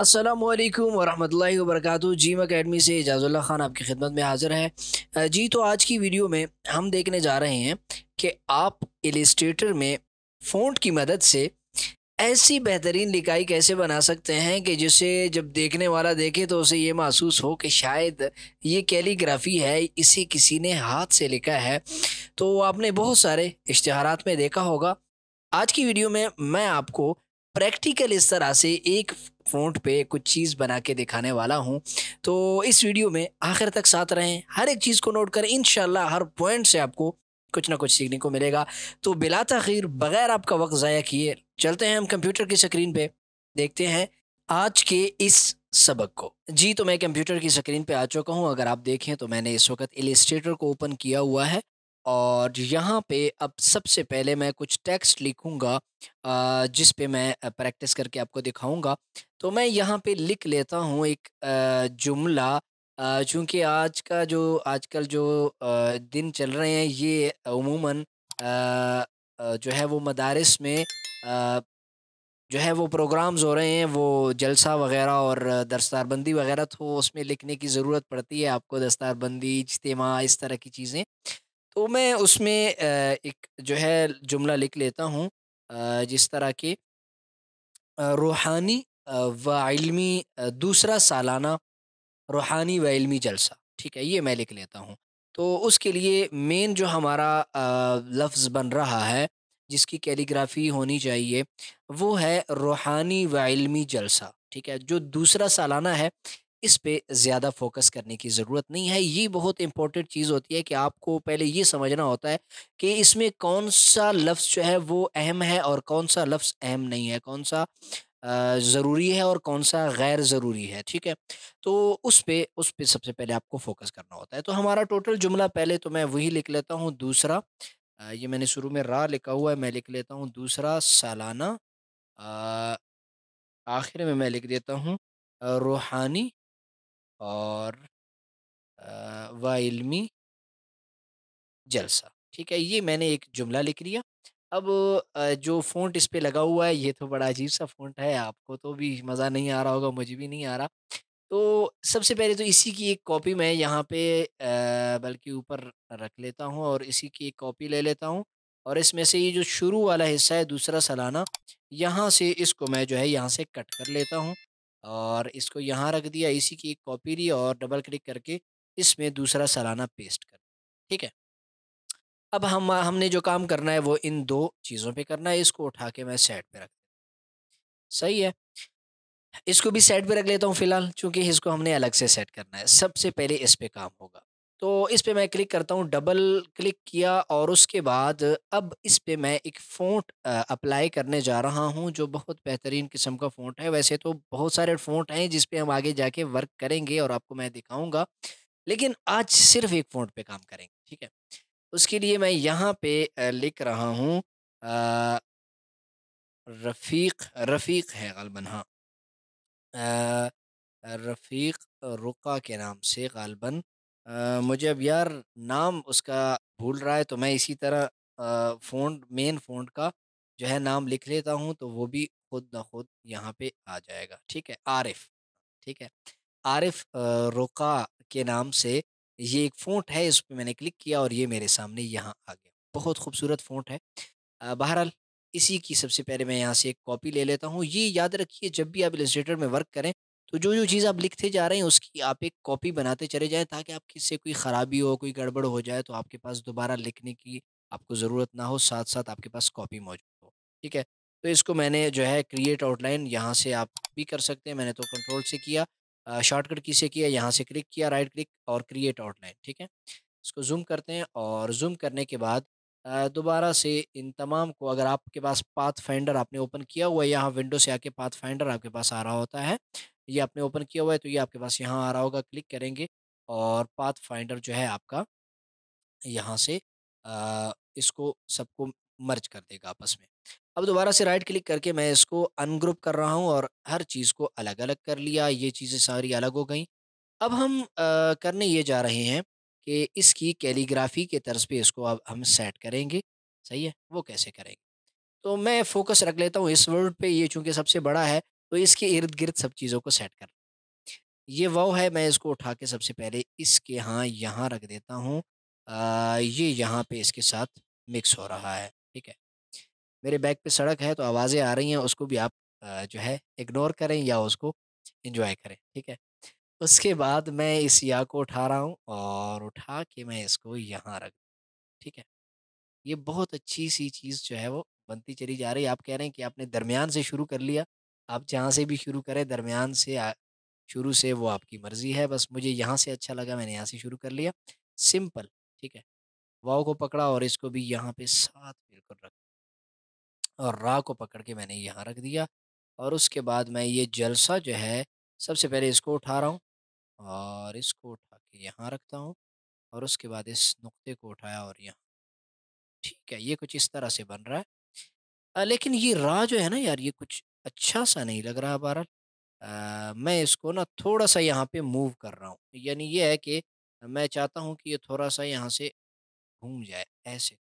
असलम वरहमल वरक gym academy से एजाज़ुल्ला ख़ान आपकी खिदमत में हाज़िर है जी तो आज की वीडियो में हम देखने जा रहे हैं कि आप एलिस्ट्रेटर में फ़ोंट की मदद से ऐसी बेहतरीन लिखाई कैसे बना सकते हैं कि जिसे जब देखने वाला देखे तो उसे ये महसूस हो कि शायद ये कैलीग्राफी है इसे किसी ने हाथ से लिखा है तो आपने बहुत सारे इश्तहारात में देखा होगा आज की वीडियो में मैं आपको प्रैक्टिकल इस तरह से एक फ्रंट पे कुछ चीज़ बना के दिखाने वाला हूँ तो इस वीडियो में आखिर तक साथ रहें हर एक चीज़ को नोट करें इन हर पॉइंट से आपको कुछ ना कुछ सीखने को मिलेगा तो बिला तखीर बग़ैर आपका वक्त ज़ाया किए चलते हैं हम कंप्यूटर की स्क्रीन पे देखते हैं आज के इस सबक को जी तो मैं कंप्यूटर की स्क्रीन पे आ चुका हूँ अगर आप देखें तो मैंने इस वक्त एलिस्ट्रेटर को ओपन किया हुआ है और यहाँ पे अब सबसे पहले मैं कुछ टेक्स्ट लिखूँगा जिस पे मैं प्रैक्टिस करके आपको दिखाऊँगा तो मैं यहाँ पे लिख लेता हूँ एक जुमला चूँकि आज का जो आजकल जो दिन चल रहे हैं ये उमूमन जो है वो मदारस में जो है वो प्रोग्राम्स हो रहे हैं वो जलसा वगैरह और दस्तारबंदी वगैरह तो उसमें लिखने की ज़रूरत पड़ती है आपको दस्तारबंदी इज्तम इस तरह की चीज़ें तो मैं उसमें एक जो है जुमला लिख लेता हूँ जिस तरह के रूहानी व इल्मी दूसरा सालाना रूहानी व इल्मी जलसा ठीक है ये मैं लिख लेता हूँ तो उसके लिए मेन जो हमारा लफ्ज़ बन रहा है जिसकी कैलीग्राफी होनी चाहिए वो है रूहानी व इल्मी जलसा ठीक है जो दूसरा सालाना है इस पे ज़्यादा फोकस करने की ज़रूरत नहीं है ये बहुत इंपॉर्टेंट चीज़ होती है कि आपको पहले ये समझना होता है कि इसमें कौन सा लफ्ज़ जो है वो अहम है और कौन सा लफ्ज़ अहम नहीं है कौन सा ज़रूरी है और कौन सा गैर ज़रूरी है ठीक है तो उस पे उस पे सबसे पहले आपको फोकस करना होता है तो हमारा टोटल जुमला पहले तो मैं वही लिख लेता हूँ दूसरा ये मैंने शुरू में रा लिखा हुआ है मैं लिख लेता हूँ दूसरा सालाना आखिर में मैं लिख देता हूँ रूहानी और वाइल्मी जलसा ठीक है ये मैंने एक जुमला लिख लिया अब जो फ़ोन इस पर लगा हुआ है ये तो बड़ा अजीब सा फ़ॉन्ट है आपको तो भी मज़ा नहीं आ रहा होगा मुझे भी नहीं आ रहा तो सबसे पहले तो इसी की एक कॉपी मैं यहाँ पे बल्कि ऊपर रख लेता हूँ और इसी की एक कॉपी ले लेता हूँ और इसमें से ये जो शुरू वाला हिस्सा है दूसरा सालाना यहाँ से इसको मैं जो है यहाँ से कट कर लेता हूँ और इसको यहाँ रख दिया इसी की एक कॉपी ली और डबल क्लिक करके इसमें दूसरा सालाना पेस्ट कर ठीक है अब हम हमने जो काम करना है वो इन दो चीज़ों पे करना है इसको उठा के मैं सेट पे रख सही है इसको भी सेट पे रख लेता हूँ फिलहाल क्योंकि इसको हमने अलग से सेट करना है सबसे पहले इस पर काम होगा तो इस पे मैं क्लिक करता हूँ डबल क्लिक किया और उसके बाद अब इस पे मैं एक फ़ोट अप्लाई करने जा रहा हूँ जो बहुत बेहतरीन किस्म का फ़ोट है वैसे तो बहुत सारे फोट हैं जिस पे हम आगे जाके वर्क करेंगे और आपको मैं दिखाऊंगा लेकिन आज सिर्फ एक फ़ोट पे काम करेंगे ठीक है उसके लिए मैं यहाँ पे लिख रहा हूँ रफ़ीक रफ़ीक है गलबन हाँ रफ़ीक रुका के नाम से गलबन मुझे अब यार नाम उसका भूल रहा है तो मैं इसी तरह फोन मेन फ़ोन का जो है नाम लिख लेता हूँ तो वो भी खुद ना खुद यहाँ पे आ जाएगा ठीक है आरिफ ठीक है आरिफ रुका के नाम से ये एक फ़ोट है इस पर मैंने क्लिक किया और ये मेरे सामने यहाँ आ गया बहुत खूबसूरत फोट है बहरहाल इसी की सबसे पहले मैं यहाँ से एक कॉपी ले लेता हूँ ये याद रखिए जब भी आप इलस्ट्रेटर में वर्क करें तो जो जो चीज़ आप लिखते जा रहे हैं उसकी आप एक कॉपी बनाते चले जाएं ताकि आप किससे कोई ख़राबी हो कोई गड़बड़ हो जाए तो आपके पास दोबारा लिखने की आपको ज़रूरत ना हो साथ साथ आपके पास कॉपी मौजूद हो ठीक है तो इसको मैंने जो है क्रिएट आउटलाइन यहाँ से आप भी कर सकते हैं मैंने तो कंट्रोल से किया शॉर्टकट की से किया यहाँ से क्लिक किया राइट क्लिक और क्रिएट आउटलाइन ठीक है इसको जूम करते हैं और जूम करने के बाद दोबारा से इन तमाम को अगर आपके पास पाथ फाइंडर आपने ओपन किया हुआ है यहाँ विंडो से आके पाथ फाइंडर आपके पास आ रहा होता है ये आपने ओपन किया हुआ है तो ये आपके पास यहाँ आ रहा होगा क्लिक करेंगे और पाथ फाइंडर जो है आपका यहाँ से आ, इसको सबको मर्ज कर देगा आपस में अब दोबारा से राइट क्लिक करके मैं इसको अनग्रुप कर रहा हूँ और हर चीज़ को अलग अलग कर लिया ये चीज़ें सारी अलग हो गई अब हम आ, करने ये जा रहे हैं कि इसकी कैलीग्राफी के तर्ज पे इसको अब हम सेट करेंगे सही है वो कैसे करेंगे तो मैं फोकस रख लेता हूँ इस वर्ड पे ये चूँकि सबसे बड़ा है तो इसके इर्द गिर्द सब चीज़ों को सेट कर ये वो है मैं इसको उठा के सबसे पहले इसके यहाँ यहाँ रख देता हूँ ये यहाँ पे इसके साथ मिक्स हो रहा है ठीक है मेरे बैग पे सड़क है तो आवाज़ें आ रही हैं उसको भी आप जो है इग्नोर करें या उसको इन्जॉय करें ठीक है उसके बाद मैं इस या को उठा रहा हूँ और उठा के मैं इसको यहाँ रख ठीक है ये बहुत अच्छी सी चीज़ जो है वो बनती चली जा रही है आप कह रहे हैं कि आपने दरमियान से शुरू कर लिया आप जहाँ से भी शुरू करें दरमियान से शुरू से वो आपकी मर्ज़ी है बस मुझे यहाँ से अच्छा लगा मैंने यहाँ से शुरू कर लिया सिंपल ठीक है वाओ को पकड़ा और इसको भी यहाँ पे साथ बिल्कुल रख और रा को पकड़ के मैंने यहाँ रख दिया और उसके बाद मैं ये जलसा जो है सबसे पहले इसको उठा रहा हूँ और इसको उठा के यहाँ रखता हूँ और उसके बाद इस नुक्ते को उठाया और यहाँ ठीक है ये कुछ इस तरह से बन रहा है आ, लेकिन ये रा जो है ना यार ये कुछ अच्छा सा नहीं लग रहा बारह मैं इसको ना थोड़ा-सा यहाँ पे मूव कर रहा हूँ। यानी ये है कि मैं चाहता हूँ कि ये थोड़ा-सा यहाँ से घूम जाए, ऐसे।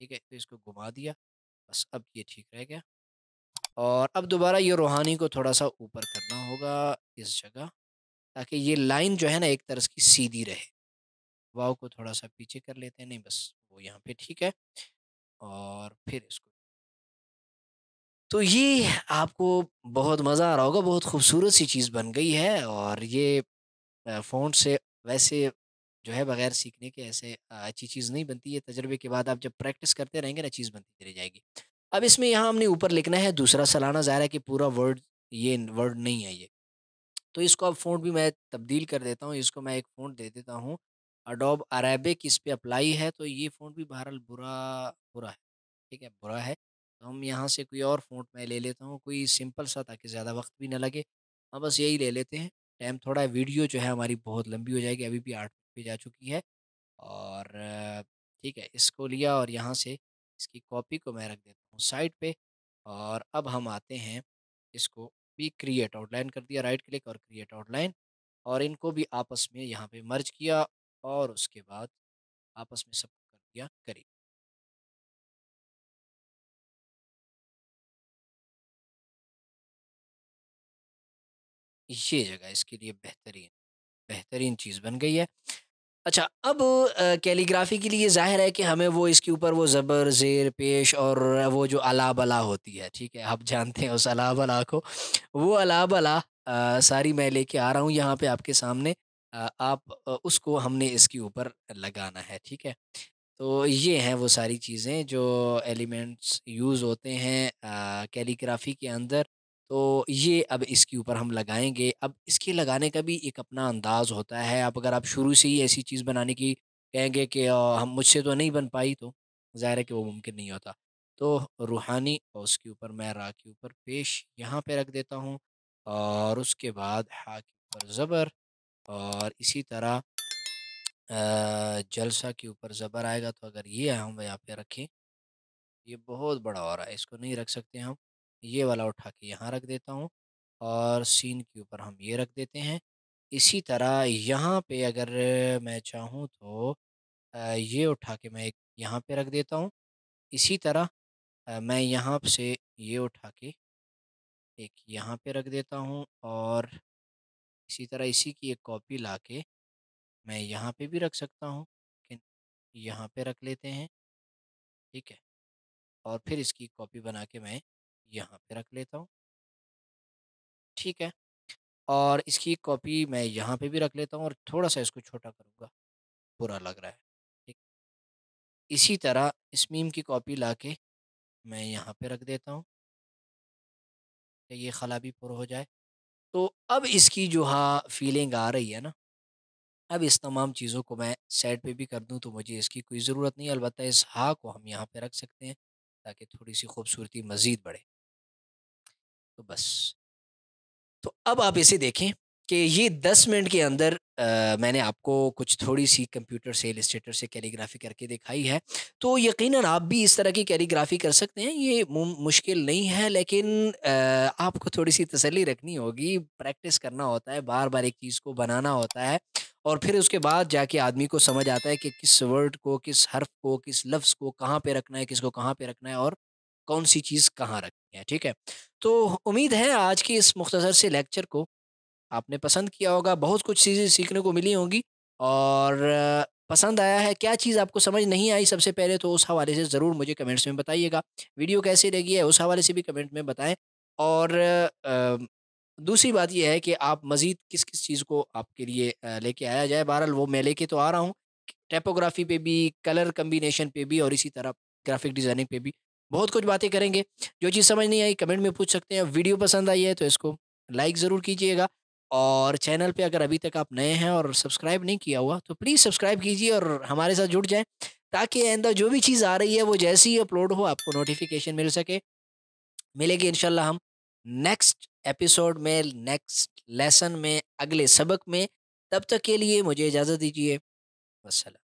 ठीक है? तो इसको घुमा दिया, बस अब ये ठीक रह गया। और अब दोबारा ये रूहानी को थोड़ा-सा ऊपर करना होगा इस जगह, ताकि ये लाइन जो है ना एक तरह की सीधी रहे। वाव को थोड़ा-सा पीछे कर लेते हैं, नहीं बस वो यहाँ पे ठीक है और फिर इसको तो ये आपको बहुत मज़ा आ रहा होगा बहुत खूबसूरत सी चीज़ बन गई है और ये फ़ोन से वैसे जो है बगैर सीखने के ऐसे अच्छी चीज़ नहीं बनती है तजर्बे के बाद आप जब प्रैक्टिस करते रहेंगे ना चीज़ बनती चली जाएगी अब इसमें यहाँ हमने ऊपर लिखना है दूसरा सालाना ज़ाहिर है कि पूरा वर्ड ये वर्ड नहीं है ये तो इसको अब फ़ोन भी मैं तब्दील कर देता हूँ इसको मैं एक फ़ोन दे देता हूँ अडोब अरेबिक इस पर अप्लाई है तो ये फ़ोन भी बहरहाल बुरा बुरा है ठीक है बुरा है तो हम यहाँ से कोई और फोट मैं ले लेता हूँ कोई सिंपल सा ताकि ज़्यादा वक्त भी ना लगे हम हाँ, बस यही ले लेते हैं टाइम थोड़ा वीडियो जो है हमारी बहुत लंबी हो जाएगी अभी भी आठ पे जा चुकी है और ठीक है इसको लिया और यहाँ से इसकी कॉपी को मैं रख देता हूँ साइड पे और अब हम आते हैं इसको भी क्रिएट आउटलाइन कर दिया राइट क्लिक और क्रिएट आउटलाइन और इनको भी आपस में यहाँ पे मर्ज किया और उसके बाद आपस में सब कर दिया करीब ये जगह इसके लिए बेहतरीन बेहतरीन चीज़ बन गई है अच्छा अब कैलीग्राफी के लिए जाहिर है कि हमें वो इसके ऊपर वो ज़बर ज़ेर पेश और वो जो अला बला होती है ठीक है आप जानते हैं उस अला बला को वो अला बला सारी मैं लेके आ रहा हूँ यहाँ पे आपके सामने आ, आप उसको हमने इसके ऊपर लगाना है ठीक है तो ये हैं वो सारी चीज़ें जो एलिमेंट्स यूज़ होते हैं कैलीग्राफी के अंदर तो ये अब इसके ऊपर हम लगाएंगे अब इसके लगाने का भी एक अपना अंदाज होता है आप अगर आप शुरू से ही ऐसी चीज़ बनाने की कहेंगे कि हम मुझसे तो नहीं बन पाई तो ज़ाहिर है कि वो मुमकिन नहीं होता तो रूहानी और उसके ऊपर मैं रा के ऊपर पेश यहाँ पे रख देता हूँ और उसके बाद हा के ऊपर ज़बर और इसी तरह जलसा के ऊपर ज़बर आएगा तो अगर ये हम यहाँ पे रखें ये बहुत बड़ा हो रहा है इसको नहीं रख सकते हम ये वाला उठा के यहाँ रख देता हूँ और सीन के ऊपर हम ये रख देते हैं इसी तरह यहाँ पे अगर मैं चाहूँ तो ये उठा के मैं एक यहाँ पे रख देता हूँ इसी तरह मैं यहाँ से ये उठा के एक यहाँ पे रख देता हूँ और इसी तरह इसी की एक कॉपी ला के मैं यहाँ पे भी रख सकता हूँ यहाँ पे रख लेते हैं ठीक है और फिर इसकी कॉपी बना के मैं यहाँ पे रख लेता हूँ ठीक है और इसकी कॉपी मैं यहाँ पे भी रख लेता हूँ और थोड़ा सा इसको छोटा करूँगा बुरा लग रहा है ठीक इसी तरह इस मीम की कॉपी ला के मैं यहाँ पे रख देता हूँ ये खला भी पुर हो जाए तो अब इसकी जो हाँ फीलिंग आ रही है ना अब इस तमाम चीज़ों को मैं सेट पे भी कर दूं तो मुझे इसकी कोई ज़रूरत नहीं अलबत्त इस हा को हम यहाँ पे रख सकते हैं ताकि थोड़ी सी खूबसूरती मज़ीद बढ़े तो बस तो अब आप इसे देखें कि ये दस मिनट के अंदर आ, मैंने आपको कुछ थोड़ी सी कंप्यूटर से इलस्ट्रेटर से कैलीग्राफी करके दिखाई है तो यकीनन आप भी इस तरह की कैलीग्राफी कर सकते हैं ये मुश्किल नहीं है लेकिन आ, आपको थोड़ी सी तसल्ली रखनी होगी प्रैक्टिस करना होता है बार बार एक चीज़ को बनाना होता है और फिर उसके बाद जाके आदमी को समझ आता है कि किस वर्ड को किस हर्फ को किस लफ्ज़ को कहाँ पर रखना है किसको कहाँ पर रखना है और कौन सी चीज़ कहाँ रखनी है ठीक है तो उम्मीद है आज की इस मुख्तसर से लेक्चर को आपने पसंद किया होगा बहुत कुछ चीज़ें सीखने को मिली होंगी और पसंद आया है क्या चीज़ आपको समझ नहीं आई सबसे पहले तो उस हवाले से ज़रूर मुझे कमेंट्स में बताइएगा वीडियो कैसी लगी है उस हवाले से भी कमेंट में बताएं और दूसरी बात यह है कि आप मज़ीद किस किस चीज़ को आपके लिए लेके आया जाए बहरहाल वो मैं लेके तो आ रहा हूँ टेपोग्राफी पे भी कलर कम्बिनेशन पे भी और इसी तरह ग्राफिक डिज़ाइनिंग पे भी बहुत कुछ बातें करेंगे जो चीज़ समझ नहीं आई कमेंट में पूछ सकते हैं वीडियो पसंद आई है तो इसको लाइक ज़रूर कीजिएगा और चैनल पे अगर अभी तक आप नए हैं और सब्सक्राइब नहीं किया हुआ तो प्लीज़ सब्सक्राइब कीजिए और हमारे साथ जुड़ जाएं ताकि आइंदा जो भी चीज़ आ रही है वो जैसे ही अपलोड हो आपको नोटिफिकेशन मिल सके मिलेगी इन हम नेक्स्ट एपिसोड में नेक्स्ट लेसन में अगले सबक में तब तक के लिए मुझे इजाज़त दीजिए वसलम